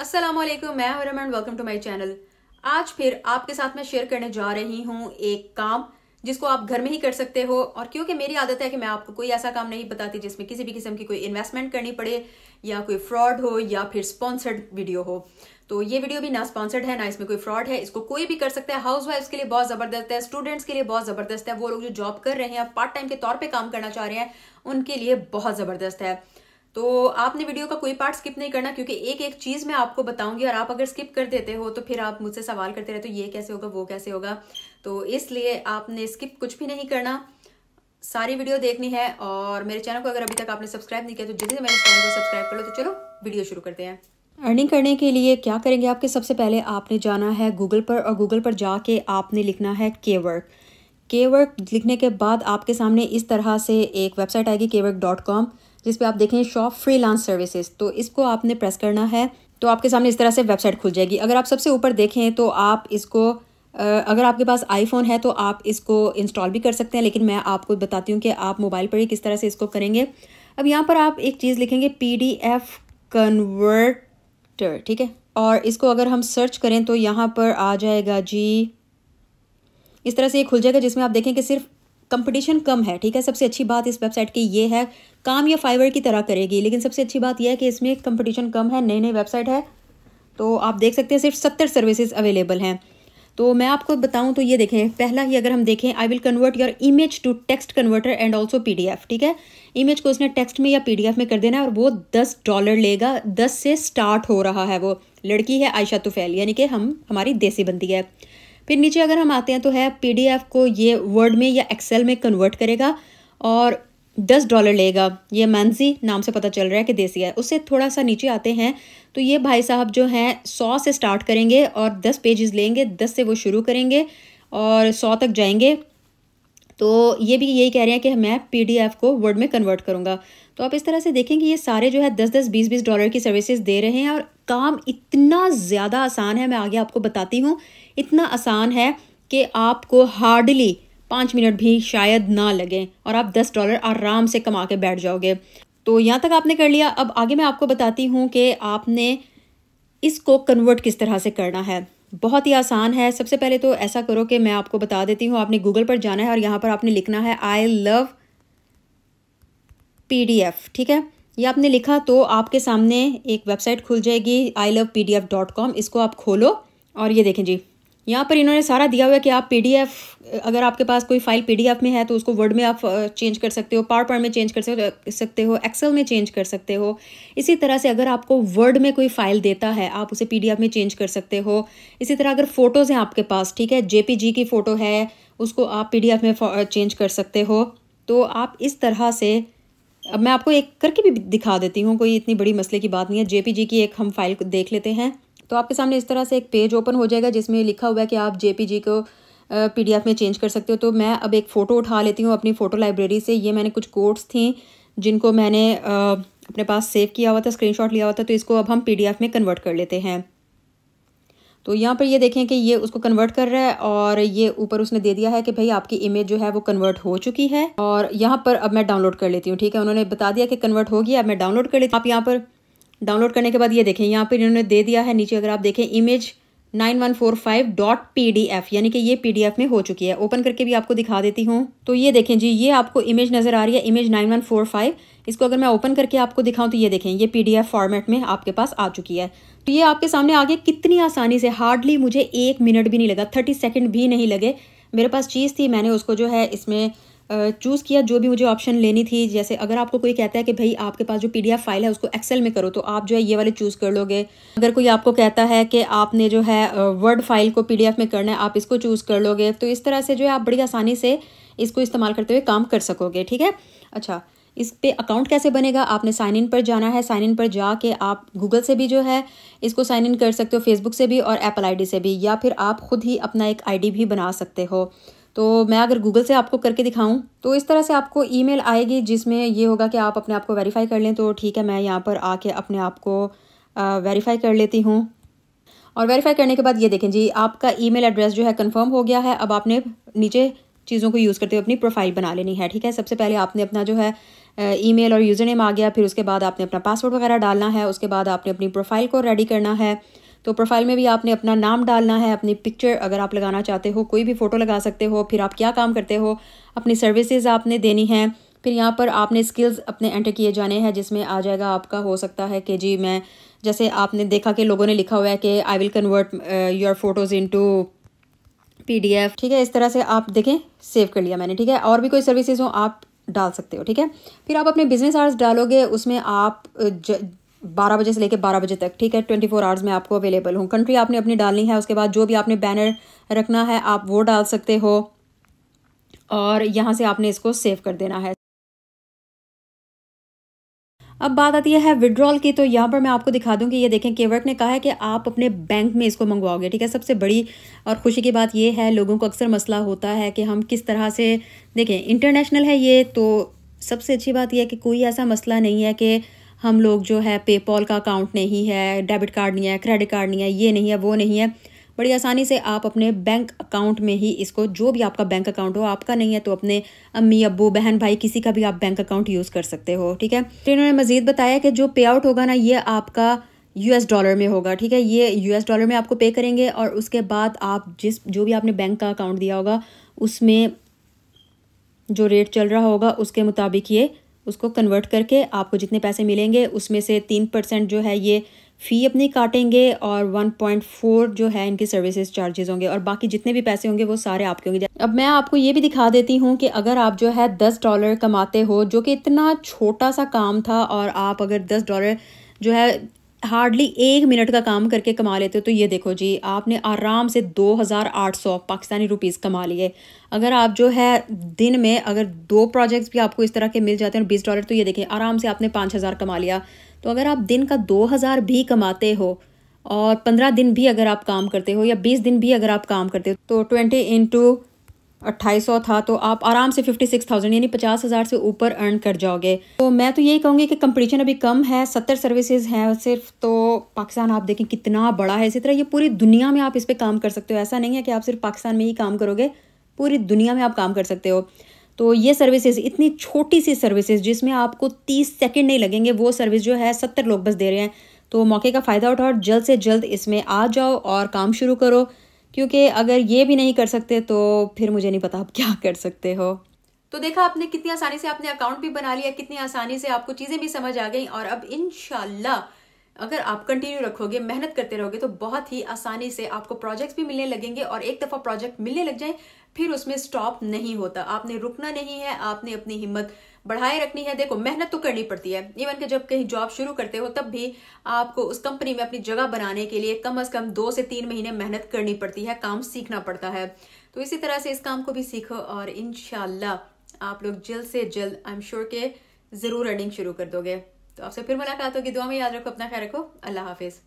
असलम मैं हूं Raman welcome to my channel आज फिर आपके साथ मैं शेयर करने जा रही हूँ एक काम जिसको आप घर में ही कर सकते हो और क्योंकि मेरी आदत है कि मैं आपको कोई ऐसा काम नहीं बताती जिसमें किसी भी किस्म की कोई इन्वेस्टमेंट करनी पड़े या कोई फ्रॉड हो या फिर स्पॉन्सर्ड वीडियो हो तो ये वीडियो भी ना स्पॉन्सर्ड है ना इसमें कोई फ्रॉड है इसको कोई भी कर सकता है हाउस वाइफ के लिए बहुत ज़बरदस्त है स्टूडेंट्स के लिए बहुत ज़बरदस्त है वो लोग जो जॉब कर रहे हैं पार्ट टाइम के तौर पर काम करना चाह रहे हैं उनके लिए बहुत ज़बरदस्त है तो आपने वीडियो का कोई पार्ट स्किप नहीं करना क्योंकि एक एक चीज़ मैं आपको बताऊंगी और आप अगर स्किप कर देते हो तो फिर आप मुझसे सवाल करते रहते हो तो ये कैसे होगा वो कैसे होगा तो इसलिए आपने स्किप कुछ भी नहीं करना सारी वीडियो देखनी है और मेरे चैनल को अगर अभी तक आपने सब्सक्राइब नहीं किया तो जल्दी से मेरे चैनल को सब्सक्राइब कर लो तो चलो वीडियो शुरू करते हैं अर्निंग करने के लिए क्या करेंगे आपके सबसे पहले आपने जाना है गूगल पर और गूगल पर जाके आपने लिखना है के वर्क के वर्क लिखने के बाद आपके सामने इस तरह से एक वेबसाइट आएगी के वर्क डॉट कॉम जिस पर आप देखें शॉप फ्रीलांस सर्विसेज तो इसको आपने प्रेस करना है तो आपके सामने इस तरह से वेबसाइट खुल जाएगी अगर आप सबसे ऊपर देखें तो आप इसको अगर आपके पास आईफोन है तो आप इसको इंस्टॉल भी कर सकते हैं लेकिन मैं आपको बताती हूँ कि आप मोबाइल पर ही किस तरह से इसको करेंगे अब यहाँ पर आप एक चीज़ लिखेंगे पी डी एफ कन्वर्टर ठीक है और इसको अगर हम सर्च करें तो यहाँ पर आ जाएगा जी इस तरह से ये खुल जाएगा जिसमें आप देखें कि सिर्फ कंपटीशन कम है ठीक है सबसे अच्छी बात इस वेबसाइट की ये है काम या फाइवर की तरह करेगी लेकिन सबसे अच्छी बात यह है कि इसमें कंपटीशन कम है नई नई वेबसाइट है तो आप देख सकते हैं सिर्फ सत्तर सर्विसेज अवेलेबल हैं तो मैं आपको बताऊं तो ये देखें पहला ही अगर हम देखें I will convert your image to text converter and also F ठीक है इमेज को उसने टेक्स्ट में या एफ में कर देना है और वो दस डॉलर लेगा दस से स्टार्ट हो रहा है वो लड़की है आयशा तुफैल यानी कि हम हमारी देसी बंदी है फिर नीचे अगर हम आते हैं तो है पीडीएफ को ये वर्ड में या एक्सेल में कन्वर्ट करेगा और दस डॉलर लेगा ये मैंजी नाम से पता चल रहा है कि देसी है उससे थोड़ा सा नीचे आते हैं तो ये भाई साहब जो हैं सौ से स्टार्ट करेंगे और दस पेजेस लेंगे दस से वो शुरू करेंगे और सौ तक जाएंगे तो ये भी यही कह रहे हैं कि मैं पीडीएफ को वर्ड में कन्वर्ट करूँगा तो आप इस तरह से देखेंगे ये सारे जो है दस दस बीस बीस डॉलर की सर्विसेज दे रहे हैं और काम इतना ज़्यादा आसान है मैं आगे आपको बताती हूँ इतना आसान है कि आपको हार्डली पाँच मिनट भी शायद ना लगे और आप दस डॉलर आराम से कमा के बैठ जाओगे तो यहाँ तक आपने कर लिया अब आगे मैं आपको बताती हूँ कि आपने इसको कन्वर्ट किस तरह से करना है बहुत ही आसान है सबसे पहले तो ऐसा करो कि मैं आपको बता देती हूँ आपने गूगल पर जाना है और यहाँ पर आपने लिखना है आई लव पी ठीक है ये आपने लिखा तो आपके सामने एक वेबसाइट खुल जाएगी I love P D F dot com इसको आप खोलो और ये देखें जी यहाँ पर इन्होंने सारा दिया हुआ है कि आप पी डी एफ अगर आपके पास कोई फाइल पी डी एफ में है तो उसको वर्ड में आप चेंज कर सकते हो पावर पॉइंट में चेंज कर सकते हो एक्सेल में चेंज कर सकते हो इसी तरह से अगर आपको वर्ड में कोई फाइल देता है आप उसे पी डी एफ में चेंज कर सकते हो इसी तरह अगर फ़ोटोज़ हैं आपके पास ठीक है जे जी की फ़ोटो है उसको आप पी डी एफ में चेंज कर सकते हो तो आप इस तरह से अब मैं आपको एक करके भी दिखा देती हूँ कोई इतनी बड़ी मसले की बात नहीं है जी की एक हम फाइल देख लेते हैं तो आपके सामने इस तरह से एक पेज ओपन हो जाएगा जिसमें लिखा हुआ है कि आप जी को एफ में चेंज कर सकते हो तो मैं अब एक फ़ोटो उठा लेती हूँ अपनी फ़ोटो लाइब्रेरी से ये मैंने कुछ कोड्स थी जिनको मैंने अपने पास सेव किया हुआ था स्क्रीनशॉट लिया हुआ था तो इसको अब हम पीडीएफ में कन्वर्ट कर लेते हैं तो यहाँ पर ये देखें कि ये उसको कन्वर्ट कर रहा है और ये ऊपर उसने दे दिया है कि भाई आपकी इमेज जो है वो कन्वर्ट हो चुकी है और यहाँ पर अब मैं डाउनलोड कर लेती हूँ ठीक है उन्होंने बता दिया कि कन्वर्ट हो गया अब मैं डाउनलोड कर लेती हूँ आप यहाँ पर डाउनलोड करने के बाद ये देखें यहाँ पर इन्होंने दे दिया है नीचे अगर आप देखें image nine one four five dot P D F यानी कि ये पी डी एफ में हो चुकी है ओपन करके भी आपको दिखा देती हूँ तो ये देखें जी ये आपको इमेज नज़र आ रही है image nine one four five इसको अगर मैं ओपन करके आपको दिखाऊँ तो ये देखें ये पी डी एफ फॉर्मेट में आपके पास आ चुकी है तो ये आपके सामने आ गया कितनी आसानी से हार्डली मुझे एक मिनट भी नहीं लगा थर्टी सेकेंड भी नहीं लगे मेरे पास चीज़ थी मैंने उसको जो है इसमें चूज़ किया जो भी मुझे ऑप्शन लेनी थी जैसे अगर आपको कोई कहता है कि भाई आपके पास जो पीडीएफ फाइल है उसको एक्सेल में करो तो आप जो है ये वाले चूज़ कर लोगे अगर कोई आपको कहता है कि आपने जो है वर्ड फाइल को पीडीएफ में करना है आप इसको चूज़ कर लोगे तो इस तरह से जो है आप बड़ी आसानी से इसको इस्तेमाल करते हुए काम कर सकोगे ठीक है अच्छा इस पे अकाउंट कैसे बनेगा आपने साइन इन पर जाना है साइन इन पर जाके आप गूगल से भी जो है इसको साइन इन कर सकते हो फेसबुक से भी और एप्पल आईडी से भी या फिर आप खुद ही अपना एक आईडी भी बना सकते हो तो मैं अगर गूगल से आपको करके दिखाऊं तो इस तरह से आपको ईमेल आएगी जिसमें ये होगा कि आप अपने आप को वेरीफाई कर लें तो ठीक है मैं यहाँ पर आके अपने आप को वेरीफाई कर लेती हूँ और वेरीफाई करने के बाद ये देखें जी आपका ईमेल एड्रेस जो है कंफर्म हो गया है अब आपने नीचे चीज़ों को यूज़ करते हुए अपनी प्रोफाइल बना लेनी है ठीक है सबसे पहले आपने अपना जो है ईमेल और यूज़र नेम आ गया फिर उसके बाद आपने अपना पासवर्ड वगैरह डालना है उसके बाद आपने अपनी प्रोफाइल को रेडी करना है तो प्रोफाइल में भी आपने अपना नाम डालना है अपनी पिक्चर अगर आप लगाना चाहते हो कोई भी फ़ोटो लगा सकते हो फिर आप क्या काम करते हो अपनी सर्विसेज आपने देनी है फिर यहाँ पर आपने स्किल्स अपने एंटर किए जाने हैं जिसमें आ जाएगा आपका हो सकता है कि जी मैं जैसे आपने देखा कि लोगों ने लिखा हुआ है कि I will convert your photos into PDF ठीक है इस तरह से आप देखें सेव कर लिया मैंने ठीक है और भी कोई सर्विसेज हो आप डाल सकते हो ठीक है फिर आप अपने बिजनेस आवर्स डालोगे उसमें आप बारह बजे से लेकर बारह बजे तक ठीक है ट्वेंटी फोर आवर्स में आपको अवेलेबल हूँ कंट्री आपने अपनी डालनी है उसके बाद जो भी आपने बैनर रखना है आप वो डाल सकते हो और यहाँ से आपने इसको सेव कर देना है अब बात आती है विड्रॉल की तो यहाँ पर मैं आपको दिखा दूँ कि ये देखें केवर्क ने कहा है कि आप अपने बैंक में इसको मंगवाओगे ठीक है सबसे बड़ी और खुशी की बात ये है लोगों को अक्सर मसला होता है कि हम किस तरह से देखें इंटरनेशनल है ये तो सबसे अच्छी बात यह है कि कोई ऐसा मसला नहीं है कि हम लोग जो है पेपॉल का अकाउंट नहीं है डेबिट कार्ड नहीं है क्रेडिट कार्ड नहीं है ये नहीं है वो नहीं है बड़ी आसानी से आप अपने बैंक अकाउंट में ही इसको जो भी आपका बैंक अकाउंट हो आपका नहीं है तो अपने अम्मी अबू बहन भाई किसी का भी आप बैंक अकाउंट यूज़ कर सकते हो ठीक है फिर तो इन्होंने मजीद बताया कि जो पे आउट होगा ना ये आपका यूएस डॉलर में होगा ठीक है ये यूएस डॉलर में आपको पे करेंगे और उसके बाद आप जिस जो भी आपने बैंक का अकाउंट दिया होगा उसमें जो रेट चल रहा होगा उसके मुताबिक ये उसको कन्वर्ट करके आपको जितने पैसे मिलेंगे उसमें से तीन परसेंट जो है ये फ़ी अपनी काटेंगे और वन पॉइंट फोर जो है इनकी सर्विसेज चार्जेस होंगे और बाकी जितने भी पैसे होंगे वो सारे आपके होंगे अब मैं आपको ये भी दिखा देती हूँ कि अगर आप जो है दस डॉलर कमाते हो जो कि इतना छोटा सा काम था और आप अगर दस डॉलर जो है हार्डली एक मिनट का काम करके कमा लेते हो तो ये देखो जी आपने आराम से 2800 पाकिस्तानी रुपीस कमा लिए अगर आप जो है दिन में अगर दो प्रोजेक्ट्स भी आपको इस तरह के मिल जाते हैं बीस डॉलर तो ये देखें आराम से आपने पाँच हज़ार कमा लिया तो अगर आप दिन का दो हज़ार भी कमाते हो और पंद्रह दिन भी अगर आप काम करते हो या बीस दिन भी अगर आप काम करते हो तो ट्वेंटी इंटू अट्ठाईस सौ था तो आप आराम से फिफ्टी सिक्स थाउजेंड यानी पचास हज़ार से ऊपर अर्न कर जाओगे तो मैं तो यही कहूँगी कि कंपटीशन अभी कम है सत्तर सर्विसेज हैं सिर्फ तो पाकिस्तान आप देखें कितना बड़ा है इसी तरह ये पूरी दुनिया में आप इस पर काम कर सकते हो ऐसा नहीं है कि आप सिर्फ पाकिस्तान में ही काम करोगे पूरी दुनिया में आप काम कर सकते हो तो ये सर्विसेज इतनी छोटी सी सर्विसेज जिसमें आपको तीस सेकेंड नहीं लगेंगे वो सर्विस जो है सत्तर लोग बस दे रहे हैं तो मौके का फ़ायदा उठाओ जल्द से जल्द इसमें आ जाओ और काम शुरू करो क्योंकि अगर ये भी नहीं कर सकते तो फिर मुझे नहीं पता आप क्या कर सकते हो तो देखा आपने कितनी आसानी से आपने अकाउंट भी बना लिया कितनी आसानी से आपको चीज़ें भी समझ आ गई और अब इन अगर आप कंटिन्यू रखोगे मेहनत करते रहोगे तो बहुत ही आसानी से आपको प्रोजेक्ट्स भी मिलने लगेंगे और एक दफ़ा प्रोजेक्ट मिलने लग जाए फिर उसमें स्टॉप नहीं होता आपने रुकना नहीं है आपने अपनी हिम्मत बढ़ाए रखनी है देखो मेहनत तो करनी पड़ती है इवन के जब कहीं जॉब शुरू करते हो तब भी आपको उस कंपनी में अपनी जगह बनाने के लिए कम अज कम दो से तीन महीने मेहनत करनी पड़ती है काम सीखना पड़ता है तो इसी तरह से इस काम को भी सीखो और इन आप लोग जल्द से जल्द आई एम श्योर के ज़रूर अर्निंग शुरू कर दोगे तो आपसे फिर मुलाकात होगी दुआ में याद रखो अपना ख्याल रखो अल्लाह हाफिज़